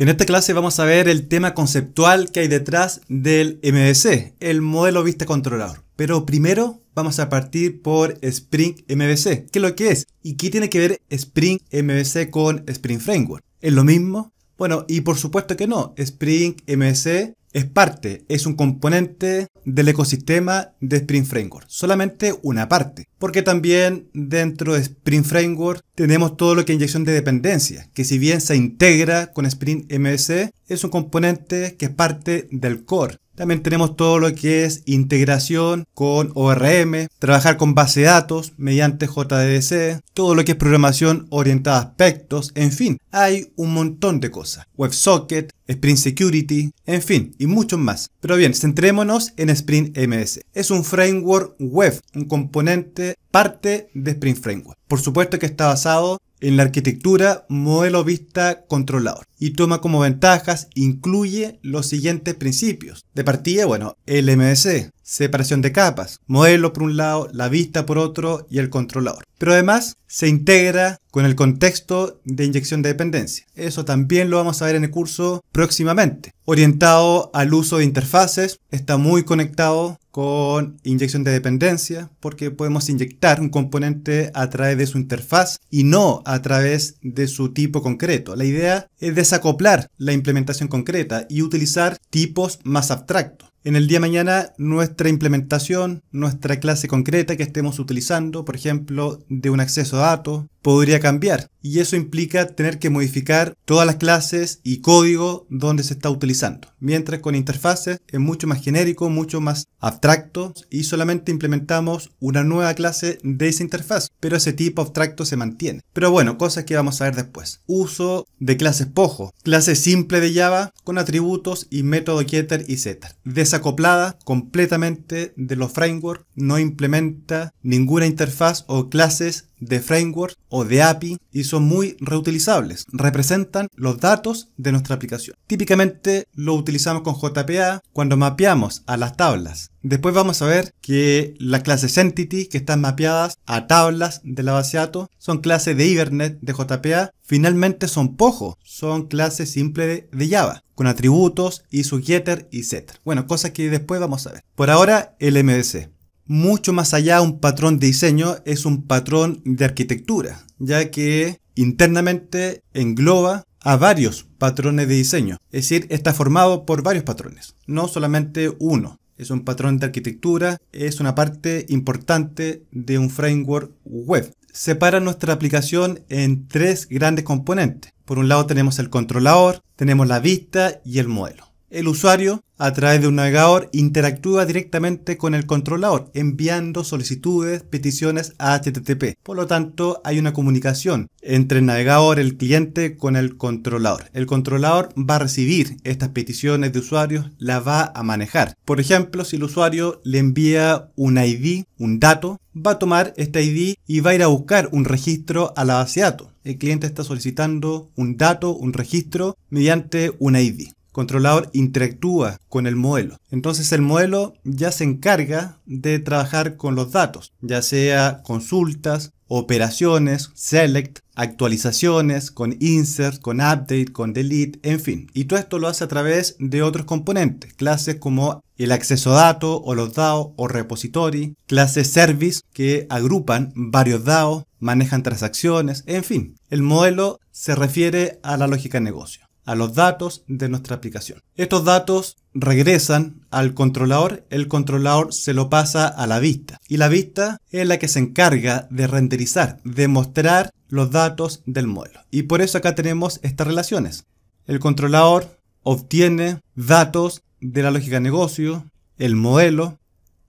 En esta clase vamos a ver el tema conceptual que hay detrás del MVC, el modelo vista controlador. Pero primero vamos a partir por Spring MVC. ¿Qué es lo que es? ¿Y qué tiene que ver Spring MVC con Spring Framework? ¿Es lo mismo? Bueno, y por supuesto que no. Spring MVC es parte, es un componente del ecosistema de Spring Framework, solamente una parte, porque también dentro de Spring Framework tenemos todo lo que es inyección de dependencia, que si bien se integra con Spring MVC, es un componente que es parte del core también tenemos todo lo que es integración con ORM, trabajar con base de datos mediante JDC. todo lo que es programación orientada a aspectos, en fin, hay un montón de cosas. WebSocket, Sprint Security, en fin, y muchos más. Pero bien, centrémonos en Sprint MS. Es un framework web, un componente parte de Sprint Framework. Por supuesto que está basado en la arquitectura modelo vista controlador y toma como ventajas, incluye los siguientes principios. De partida, bueno, el MVC, separación de capas, modelo por un lado, la vista por otro y el controlador. Pero además se integra con el contexto de inyección de dependencia. Eso también lo vamos a ver en el curso próximamente. Orientado al uso de interfaces, está muy conectado con inyección de dependencia porque podemos inyectar un componente a través de su interfaz y no a través de su tipo concreto. La idea es desacoplar la implementación concreta y utilizar tipos más abstractos. En el día de mañana, nuestra implementación, nuestra clase concreta que estemos utilizando, por ejemplo, de un acceso a datos, podría cambiar. Y eso implica tener que modificar todas las clases y código donde se está utilizando. Mientras con interfaces es mucho más genérico, mucho más abstracto y solamente implementamos una nueva clase de esa interfaz. Pero ese tipo abstracto se mantiene. Pero bueno, cosas que vamos a ver después. Uso de clases POJO, clase simple de Java con atributos y método getter y setter acoplada completamente de los frameworks, no implementa ninguna interfaz o clases de framework o de API y son muy reutilizables. Representan los datos de nuestra aplicación. Típicamente lo utilizamos con JPA cuando mapeamos a las tablas. Después vamos a ver que las clases Entity que están mapeadas a tablas de la base de datos son clases de Ibernet de JPA. Finalmente son POJO, son clases simples de Java con atributos y su getter, setter Bueno, cosas que después vamos a ver. Por ahora, el MDC mucho más allá de un patrón de diseño, es un patrón de arquitectura, ya que internamente engloba a varios patrones de diseño. Es decir, está formado por varios patrones, no solamente uno. Es un patrón de arquitectura, es una parte importante de un framework web. Separa nuestra aplicación en tres grandes componentes. Por un lado tenemos el controlador, tenemos la vista y el modelo el usuario, a través de un navegador, interactúa directamente con el controlador, enviando solicitudes, peticiones a HTTP. Por lo tanto, hay una comunicación entre el navegador, el cliente, con el controlador. El controlador va a recibir estas peticiones de usuarios, las va a manejar. Por ejemplo, si el usuario le envía un ID, un dato, va a tomar este ID y va a ir a buscar un registro a la base de datos. El cliente está solicitando un dato, un registro, mediante un ID controlador interactúa con el modelo. Entonces el modelo ya se encarga de trabajar con los datos, ya sea consultas, operaciones, select, actualizaciones, con insert, con update, con delete, en fin. Y todo esto lo hace a través de otros componentes, clases como el acceso a datos o los DAO o repository, clases service que agrupan varios DAO, manejan transacciones, en fin. El modelo se refiere a la lógica de negocio a los datos de nuestra aplicación. Estos datos regresan al controlador, el controlador se lo pasa a la vista y la vista es la que se encarga de renderizar, de mostrar los datos del modelo. Y por eso acá tenemos estas relaciones. El controlador obtiene datos de la lógica de negocio, el modelo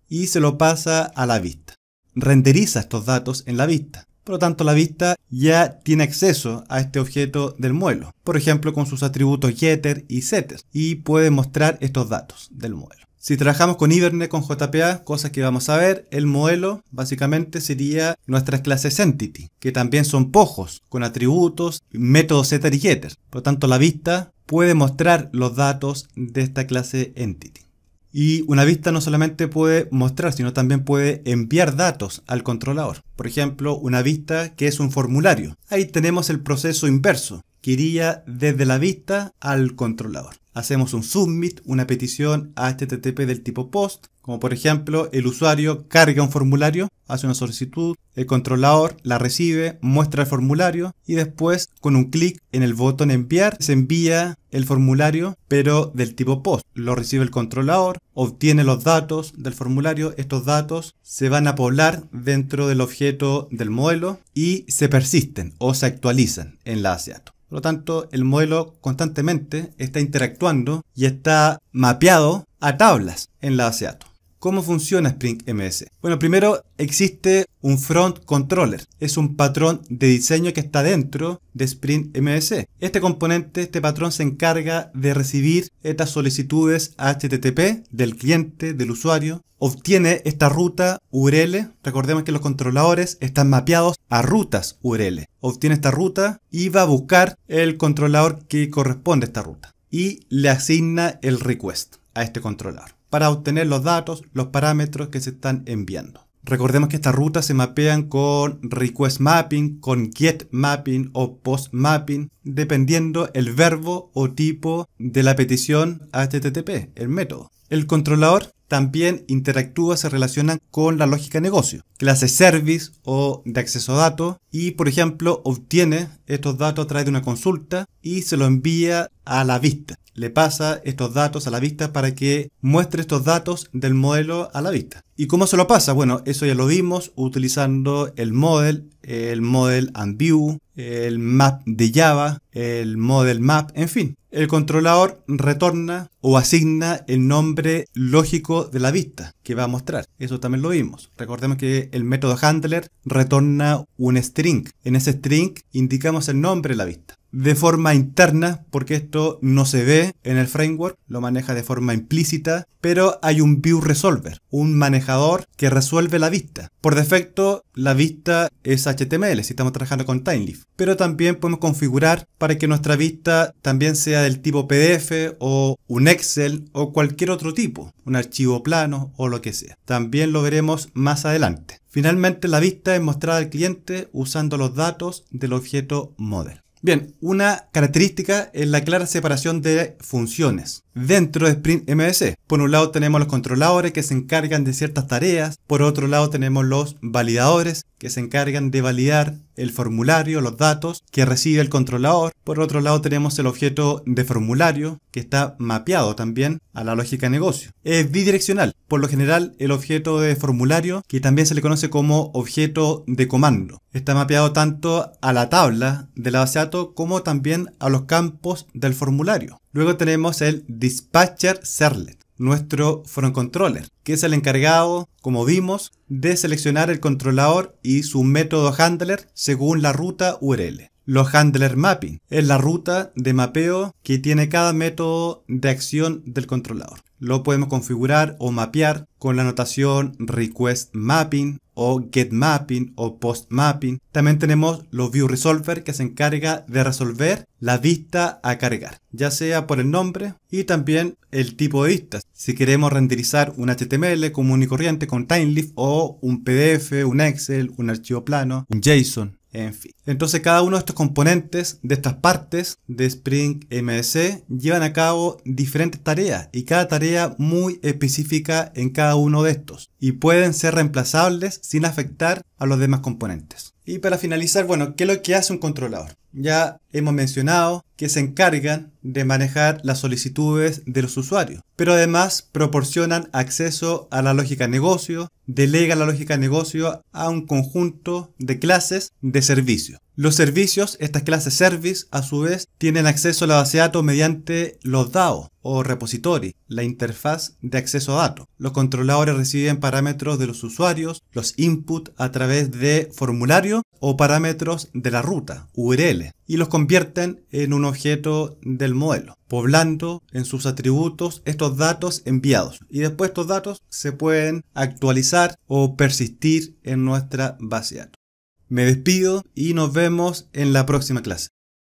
y se lo pasa a la vista. Renderiza estos datos en la vista. Por lo tanto, la vista ya tiene acceso a este objeto del modelo, por ejemplo con sus atributos getter y setter, y puede mostrar estos datos del modelo. Si trabajamos con Hibernate con JPA, cosas que vamos a ver, el modelo básicamente sería nuestras clases Entity, que también son pojos, con atributos, métodos setter y getter. Por lo tanto, la vista puede mostrar los datos de esta clase Entity. Y una vista no solamente puede mostrar, sino también puede enviar datos al controlador. Por ejemplo, una vista que es un formulario. Ahí tenemos el proceso inverso, que iría desde la vista al controlador. Hacemos un submit, una petición a HTTP del tipo POST, como por ejemplo, el usuario carga un formulario, hace una solicitud, el controlador la recibe, muestra el formulario y después con un clic en el botón enviar se envía el formulario pero del tipo POST. Lo recibe el controlador, obtiene los datos del formulario, estos datos se van a poblar dentro del objeto del modelo y se persisten o se actualizan en la datos. Por lo tanto, el modelo constantemente está interactuando y está mapeado a tablas en la ASEATO. ¿Cómo funciona Spring MS? Bueno, primero existe un front controller. Es un patrón de diseño que está dentro de Spring MS. Este componente, este patrón se encarga de recibir estas solicitudes HTTP del cliente, del usuario. Obtiene esta ruta URL. Recordemos que los controladores están mapeados a rutas URL. Obtiene esta ruta y va a buscar el controlador que corresponde a esta ruta. Y le asigna el request a este controlador para obtener los datos, los parámetros que se están enviando. Recordemos que estas rutas se mapean con request mapping, con get mapping o post mapping, dependiendo el verbo o tipo de la petición HTTP, el método. El controlador también interactúa, se relaciona con la lógica de negocio, clase service o de acceso a datos y, por ejemplo, obtiene estos datos a través de una consulta y se lo envía a la vista. Le pasa estos datos a la vista para que muestre estos datos del modelo a la vista. ¿Y cómo se lo pasa? Bueno, eso ya lo vimos utilizando el model el Model and View, el Map de Java, el Model Map, en fin. El controlador retorna o asigna el nombre lógico de la vista va a mostrar. Eso también lo vimos. Recordemos que el método handler retorna un string. En ese string indicamos el nombre de la vista de forma interna, porque esto no se ve en el framework, lo maneja de forma implícita, pero hay un view resolver, un manejador que resuelve la vista. Por defecto, la vista es HTML si estamos trabajando con TimeLeaf, pero también podemos configurar para que nuestra vista también sea del tipo PDF o un Excel o cualquier otro tipo, un archivo plano o lo que sea. También lo veremos más adelante. Finalmente la vista es mostrada al cliente usando los datos del objeto model. Bien, una característica es la clara separación de funciones dentro de Sprint MVC. Por un lado tenemos los controladores que se encargan de ciertas tareas, por otro lado tenemos los validadores que se encargan de validar el formulario, los datos que recibe el controlador. Por otro lado tenemos el objeto de formulario que está mapeado también a la lógica de negocio. Es bidireccional. Por lo general el objeto de formulario que también se le conoce como objeto de comando. Está mapeado tanto a la tabla de la base de datos como también a los campos del formulario. Luego tenemos el Dispatcher Serlet, nuestro front controller, que es el encargado, como vimos, de seleccionar el controlador y su método handler según la ruta URL los handler mapping. Es la ruta de mapeo que tiene cada método de acción del controlador. Lo podemos configurar o mapear con la notación request mapping o get mapping o post mapping. También tenemos los view resolver que se encarga de resolver la vista a cargar, ya sea por el nombre y también el tipo de vista. Si queremos renderizar un HTML común y corriente con Timelift o un PDF, un Excel, un archivo plano, un JSON, en fin. Entonces cada uno de estos componentes, de estas partes de Spring MDC, llevan a cabo diferentes tareas y cada tarea muy específica en cada uno de estos y pueden ser reemplazables sin afectar a los demás componentes. Y para finalizar, bueno, ¿qué es lo que hace un controlador? Ya hemos mencionado que se encargan de manejar las solicitudes de los usuarios, pero además proporcionan acceso a la lógica negocio, delega la lógica de negocio a un conjunto de clases de servicio los servicios, estas clases service, a su vez, tienen acceso a la base de datos mediante los DAO o repository, la interfaz de acceso a datos. Los controladores reciben parámetros de los usuarios, los input a través de formulario o parámetros de la ruta, URL, y los convierten en un objeto del modelo, poblando en sus atributos estos datos enviados. Y después estos datos se pueden actualizar o persistir en nuestra base de datos. Me despido y nos vemos en la próxima clase.